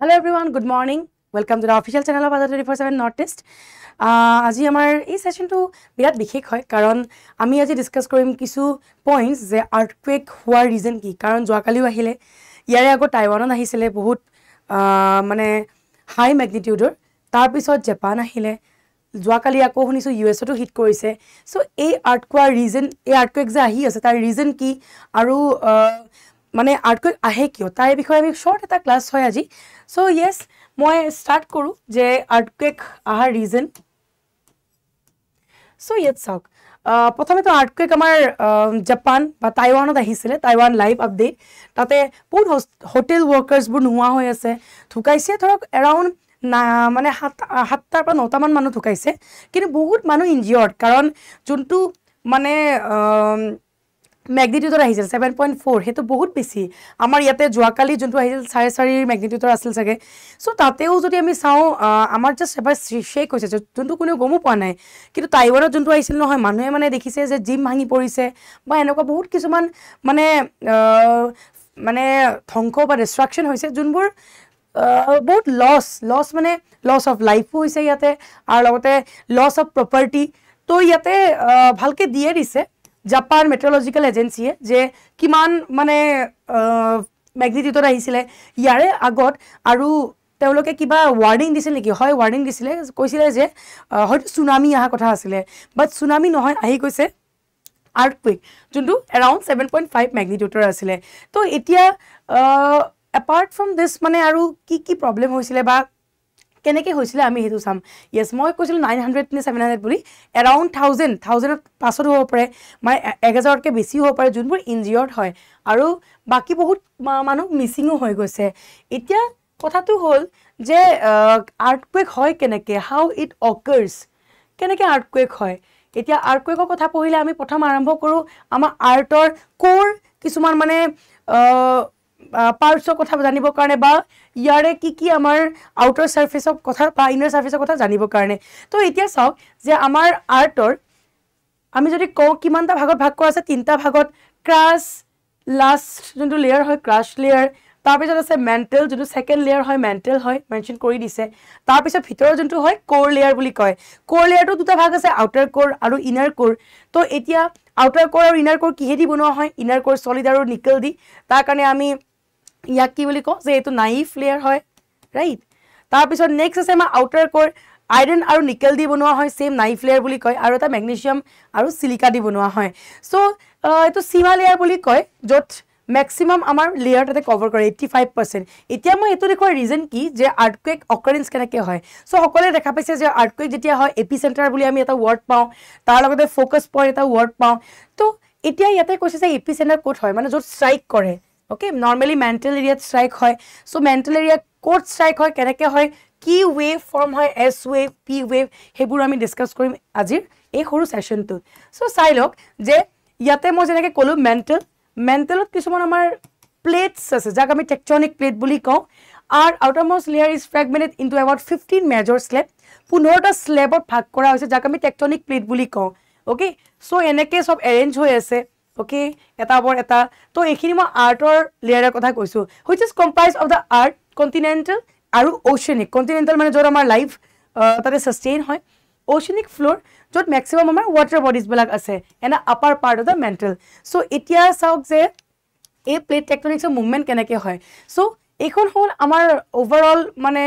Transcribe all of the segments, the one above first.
hello' every one good morning welcome to the official channel of আজাৰ twenty four seven north east আজি আমাৰ এই ছেশ্যনটো বিৰাট বিশেষ হয় কাৰণ আমি আজি ডিছকাছ কৰিম কিছু পইণ্টছ যে আৰ্থকুৱেক হোৱাৰ ৰিজন কি কাৰণ যোৱাকালিও আহিলে ইয়াৰে আকৌ টাইৱানত আহিছিলে বহুত মানে হাই মেগনিটিউডৰ তাৰপিছত জাপান আহিলে যোৱাকালি আকৌ শুনিছোঁ ইউ এছতো হিট কৰিছে ছ' এই আৰ্থকুৱাৰ ৰিজন এই আৰ্থকুৱেক যে আহি আছে তাৰ ৰিজন কি আৰু মানে আৰ্টকৈ আহে কিয় তাৰ বিষয়ে আমি শ্বৰ্ট এটা ক্লাছ হয় আজি চ' য়েছ মই ষ্টাৰ্ট কৰোঁ যে আৰ্টকুৱেক আহাৰ ৰিজন চ' ইয়াত চাওক প্ৰথমেতো আৰ্টকুৱেক আমাৰ জাপান বা টাইৱানত আহিছিলে টাইৱান লাইভ আপডেট তাতে বহুত হোটেল ৱৰ্কাৰ্ছবোৰ নোহোৱা হৈ আছে ঢুকাইছে ধৰক এৰাউণ্ড না মানে সাত সাতটাৰ পৰা নটামান মানুহ ঢুকাইছে কিন্তু বহুত মানুহ ইঞ্জিয়ৰ্ড কাৰণ যোনটো মানে মেগনিটিউডত আহিছিল ছেভেন পইণ্ট ফ'ৰ সেইটো বহুত বেছি আমাৰ ইয়াতে যোৱাকালি যোনটো আহিছিল চাৰে চাৰিৰ মেগনিটিউডৰ আছিল চাগে চ' তাতেও যদি আমি চাওঁ আমাৰ জাষ্ট এবাৰ শ্বেক হৈছে যোনটো কোনেও গমো পোৱা নাই কিন্তু টাইৱানত যোনটো আহিছিল নহয় মানুহে মানে দেখিছে যে জিম ভাঙি পৰিছে বা এনেকুৱা বহুত কিছুমান মানে মানে ধ্বংস বা ডিষ্ট্ৰাকশ্যন হৈছে যোনবোৰ বহুত লছ লছ মানে লছ অফ লাইফো হৈছে ইয়াতে আৰু লগতে লছ অফ প্ৰপাৰ্টি তো ইয়াতে ভালকৈ দিয়ে দিছে জাপান মেট্ৰলজিকেল এজেঞ্চিয়ে যে কিমান মানে মেগনিটিউডত আহিছিলে ইয়াৰে আগত আৰু তেওঁলোকে কিবা ৱাৰ্ণিং দিছিল নেকি হয় ৱাৰ্ণিং দিছিলে কৈছিলে যে হয়তো চুনামি অহা কথা আছিলে বাট চুনামি নহয় আহি গৈছে আৰ্থ কুইক যোনটো এৰাউণ্ড ছেভেন পইণ্ট ফাইভ মেগনিটিউডৰ আছিলে তো এতিয়া এপাৰ্ট ফ্ৰম দিছ মানে আৰু কি কি প্ৰব্লেম হৈছিলে বা কেনেকৈ হৈছিলে আমি সেইটো চাম ইয়েছ মই কৈছিলোঁ নাইন হাণ্ড্ৰেড নে ছেভেন হাণ্ড্ৰেড বুলি এৰাউণ্ড থাউজেণ্ড থাউজেণ্ডত পাছত হ'ব পাৰে মানে এক হেজাৰতকৈ বেছিও হ'ব পাৰে যোনবোৰ ইঞ্জিয়ৰ্ড হয় আৰু বাকী বহুত মানুহ মিচিঙো হৈ গৈছে এতিয়া কথাটো হ'ল যে আৰ্টকুৱেক হয় কেনেকৈ হাউ ইট অকাৰ্ছ কেনেকৈ আৰ্টকুৱেক হয় এতিয়া আৰ্টকুৱেকৰ কথা পঢ়িলে আমি প্ৰথম আৰম্ভ কৰোঁ আমাৰ আৰ্টৰ ক'ৰ কিছুমান মানে পাৰ্টছৰ কথা জানিবৰ কাৰণে বা ইয়াৰে কি কি আমাৰ আউটাৰ ছাৰ্ফেচৰ কথা বা ইনাৰ ছাৰ্ফেচৰ কথা জানিবৰ কাৰণে তো এতিয়া চাওক যে আমাৰ আৰ্টৰ আমি যদি কওঁ কিমানটা ভাগত ভাগ কৰা আছে তিনিটা ভাগত ক্ৰাছ লাষ্ট যোনটো লেয়াৰ হয় ক্ৰাছ লেয়াৰ তাৰপিছত আছে মেণ্টেল যোনটো ছেকেণ্ড লেয়াৰ হয় মেণ্টেল হয় মেনশ্যন কৰি দিছে তাৰপিছত ভিতৰৰ যোনটো হয় ক'ৰ লেয়াৰ বুলি কয় ক'ৰ লেয়াৰটো দুটা ভাগ আছে আউটাৰ ক'ৰ আৰু ইনাৰ ক'ৰ তো এতিয়া আউটাৰ ক'ৰ আৰু ইনাৰ ক'ৰ কিহেদি বনোৱা হয় ইনাৰ ক'ৰ ছলিড আৰু নিকেল দি তাৰ কাৰণে আমি ইয়াক কি বুলি কওঁ যে এইটো নাইফ লেয়াৰ হয় ৰাইট তাৰপিছত নেক্সট আছে আমাৰ আউটাৰ কৰ আইৰণ আৰু নিকেল দি বনোৱা হয় ছেইম নাইফ লেয়াৰ বুলি কয় আৰু এটা মেগনেছিয়াম আৰু চিলিকা দি বনোৱা হয় চ' এইটো চিমা লেয়াৰ বুলি কয় য'ত মেক্সিমাম আমাৰ লেয়াৰ তাতে কভাৰ কৰে এইট্টি ফাইভ পাৰ্চেণ্ট এতিয়া মই এইটো দেখুৱাৰ ৰিজন কি যে আৰ্টকুৱেক অকাৰেঞ্চ কেনেকৈ হয় চ' সকলোৱে দেখা পাইছে যে আৰ্টকুৱেক যেতিয়া হয় এপি চেণ্টাৰ বুলি আমি এটা ৱৰ্ড পাওঁ তাৰ লগতে ফ'কাছ পইণ্ট এটা ৱৰ্ড পাওঁ ত' এতিয়া ইয়াতে কৈছে যে এপি চেণ্টাৰ ক'ত হয় মানে য'ত ষ্ট্ৰাইক কৰে অ'কে নৰ্মেলি মেণ্টেল এৰিয়াত ষ্ট্ৰাইক হয় চ' মেণ্টেল এৰিয়াত ক'ত ষ্ট্ৰাইক হয় কেনেকৈ হয় কি ৱেভ ফৰ্ম হয় এছ ৱেভ পি ৱেভ সেইবোৰ আমি ডিছকাছ কৰিম আজিৰ এই সৰু ছেশ্যনটোত চ' চাই লওক যে ইয়াতে মই যেনেকৈ ক'লোঁ মেণ্টেল মেণ্টেলত কিছুমান আমাৰ প্লেটছ আছে যাক আমি টেকচনিক প্লেট বুলি কওঁ আৰ outermost layer is fragmented into about fifteen major slab পোন্ধৰটা শ্লেবত ভাগ কৰা হৈছে যাক আমি টেকচনিক প্লেট বুলি কওঁ অ'কে চ' এনেকৈ চব এৰেঞ্জ হৈ আছে অ'কে এটা ওপৰত এটা ত' এইখিনি মই আৰ্টৰ লেয়াৰৰ কথা কৈছোঁ which is comprise of the earth continental আৰু অ'চেনিক কণ্টিনেণ্টেল মানে য'ত আমাৰ লাইফ তাতে ছাষ্টেইন হয় অ'চেনিক ফ্ল'ৰ য'ত মেক্সিমাম আমাৰ ৱাটাৰ বডিজবিলাক আছে and upper part of the mantle so' এতিয়া চাওক যে এই প্লেট টেকনিক্সৰ মুভমেণ্ট কেনেকৈ হয় চ' এইখন হ'ল আমাৰ অ'ভাৰঅল মানে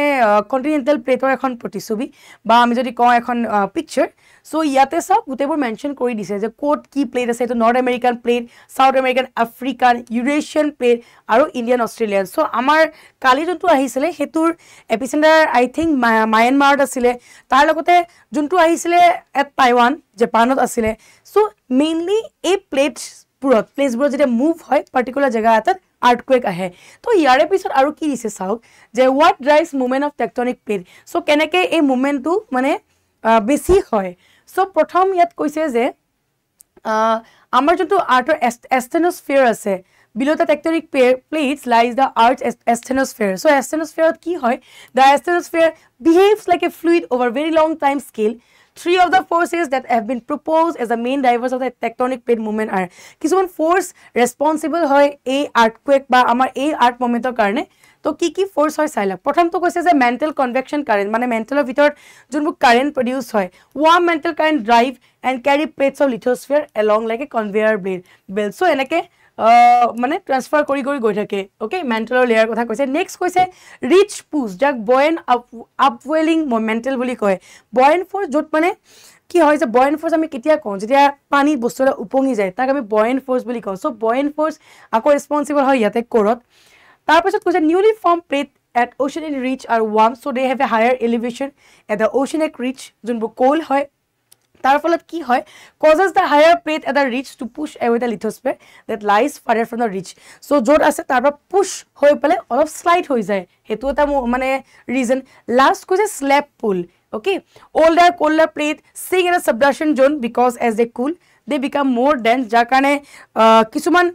কণ্টিনেণ্টেল প্লেটৰ এখন প্ৰতিছবি বা আমি যদি কওঁ এখন পিকচাৰ চ' ইয়াতে চাওক গোটেইবোৰ মেনশ্যন কৰি দিছে যে ক'ত কি প্লেট আছে এইটো North American plate South American African Eurasian plate আৰু ইণ্ডিয়ান অষ্ট্ৰেলিয়ান চ' আমাৰ কালি যোনটো আহিছিলে সেইটোৰ এপিচেণ্টাৰ আই থিংক মায়ানমাৰত আছিলে তাৰ লগতে যোনটো আহিছিলে এট টাইৱান জাপানত আছিলে চ' মেইনলি এই প্লেটছবোৰত প্লেচবোৰত যেতিয়া মুভ হয় পাৰ্টিকুলাৰ জেগা এটাত আৰ্টকুৱেক আহে তো ইয়াৰে পিছত আৰু কি দিছে চাওক যে what drives movement of tectonic plate so' কেনেকৈ এই মুভমেণ্টটো মানে বেছি হয় চ' প্ৰথম ইয়াত কৈছে যে আমাৰ যোনটো আৰ্থৰ এষ্টেনস্ফেয়াৰ আছে below' the tectonic pair plates lies the earth asthenosphere so' এষ্টেনস্ফেয়াৰত কি হয় the asthenosphere behaves like a fluid over very long time scale three of the forces that have been proposed as the main drivers of the tectonic plate movement are kisuman force responsible hoy a earthquake ba amar a art moment er karone to ki ki force hoy sai lag pratham to koise je mantle convection current mane mantle er bitor jonbu current produce hoy warm mantle current drive and carry plates of lithosphere along like a conveyor belt so enake মানে transfer কৰি কৰি গৈ থাকে okay মেণ্টেলৰ layer কথা কৈছে next কৈছে rich পুজ যাক বয়েন আপ আপৱেলিং মেণ্টেল বুলি কয় বয়েন ফৰ্চ য'ত মানে কি হয় যে বয়েন ফৰ্চ আমি কেতিয়া কওঁ যেতিয়া পানী বস্তু এটা উপঙি যায় তাক আমি বয়েন ফৰ্চ বুলি কওঁ চ' বয়েন ফৰ্চ আকৌ ৰেছপনচিবল হয় ইয়াতে ক'ৰত তাৰপিছত কৈছে newly form plate at oceanic ridge আৰু warm so' they have a higher elevation at the oceanic ridge যোনবোৰ ক'ল হয় তাৰ ফলত কি হয় causes the higher pet at the ridge to push away the lithosphere that lies far from the ridge so' য'ত আছে তাৰ পৰা পুছ হৈ পেলাই অলপ শ্লাইট হৈ যায় সেইটো এটা মানে ৰিজন লাষ্ট কৈছে slab pull okay older colder plate sink in a subduction zone because as a cool they become more dense যাৰ কাৰণে কিছুমান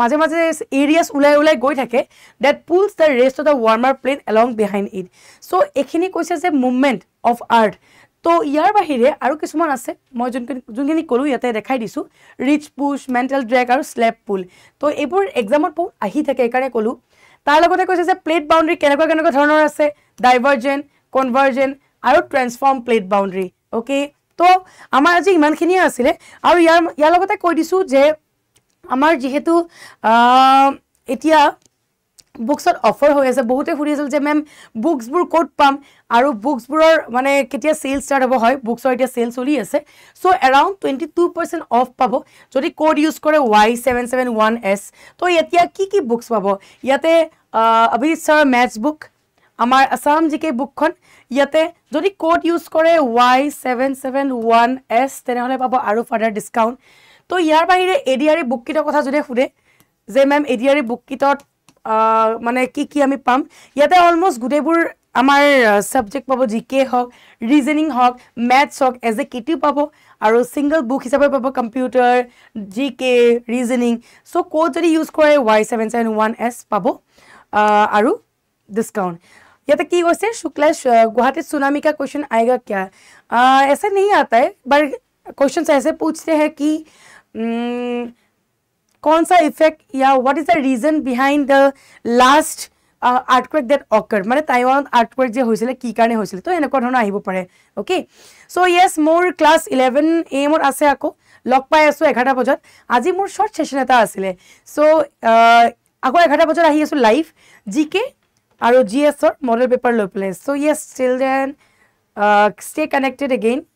মাজে মাজে এৰিয়াছ ওলাই ওলাই গৈ থাকে that pulls the rest of the warmer plate along behind it so' এইখিনি কৈছে যে মুভমেণ্ট অফ আৰ্থ তো ইয়াৰ বাহিৰে আৰু কিছুমান আছে মই যোনখিনি যোনখিনি ক'লোঁ ইয়াতে দেখাই দিছোঁ ৰিচ পুচ মেণ্টেল ড্ৰেগ আৰু শ্লেপ পুল তো এইবোৰ এক্সামত বহুত আহি থাকে এইকাৰণে ক'লোঁ তাৰ লগতে কৈছে যে প্লেট বাউণ্ডেৰী কেনেকুৱা কেনেকুৱা ধৰণৰ আছে ডাইভাৰ্জেণ্ট কনভাৰ্জেণ্ট আৰু ট্ৰেন্সফৰ্ম প্লেট বাউণ্ডেৰী অ'কে তো আমাৰ আজি ইমানখিনিয়ে আছিলে আৰু ইয়াৰ ইয়াৰ লগতে কৈ দিছোঁ যে আমাৰ যিহেতু এতিয়া বুকছত অফাৰ হৈ আছে বহুতে সুধি আছিল যে মেম বুকছবোৰ ক'ত পাম আৰু বুকছবোৰৰ মানে কেতিয়া চেল ষ্টাৰ্ট হ'ব হয় বুকছৰ এতিয়া চেল চলি আছে so' around twenty two percent off পাব যদি ক'ড ইউজ কৰে Y seven seven one S তো এতিয়া কি কি বুকছ পাব ইয়াতে অভিজিত ছাৰৰ মেথছ বুক আমাৰ আছাম জি কে বুকখন ইয়াতে যদি ক'ড ইউজ কৰে Y seven seven one S তেনেহ'লে পাব আৰু ফাৰ্ডাৰ ডিছকাউণ্ট তো ইয়াৰ বাহিৰে এ ডি আৰ বুককেইটাৰ কথা যোনে সোধে যে মেম এ ডি আৰ বুককেইটাত মানে কি কি আমি পাম ইয়াতে অলমষ্ট গোটেইবোৰ আমাৰ ছাবজেক্ট পাব জি কে হওক ৰিজনিং হওক মেথছ হওক এজ এ কেতিয়াও পাব আৰু ছিংগল বুক হিচাপে পাব computer G K reasoning so' ক'ত যদি ইউজ কৰে Y seven seven one S পাব আৰু ডিছকাউণ্ট ইয়াতে কি কৈছে শুক্লেশ গুৱাহাটীত চুনামিকা কুৱেশ্যন আয়েগা কিয় এছে নেই আটাই বাৰ কুৱেশ্যন চাইছে পুছতে হে কি कौन सा इफेक्ट या what is the reason behind the last earthquake that occur মানে টাইৱানত আৰ্টকুৱেক যে হৈছিলে কি কাৰণে হৈছিলে তো এনেকুৱা ধৰণৰ আহিব পাৰে অ'কে চ' য়েছ মোৰ ক্লাছ ইলেভেন এ এমত আছে আকৌ লগ পাই আছোঁ এঘাৰটা বজাত আজি মোৰ শ্বৰ্ট ছেশ্যন এটা আছিলে চ' আকৌ এঘাৰটা বজাত আহি আছোঁ লাইভ জি কে আৰু জি এছৰ মডেল পেপাৰ লৈ পেলাই চ' য়েছ চিলড্ৰেন ষ্টে কানেক্টেড এগেইন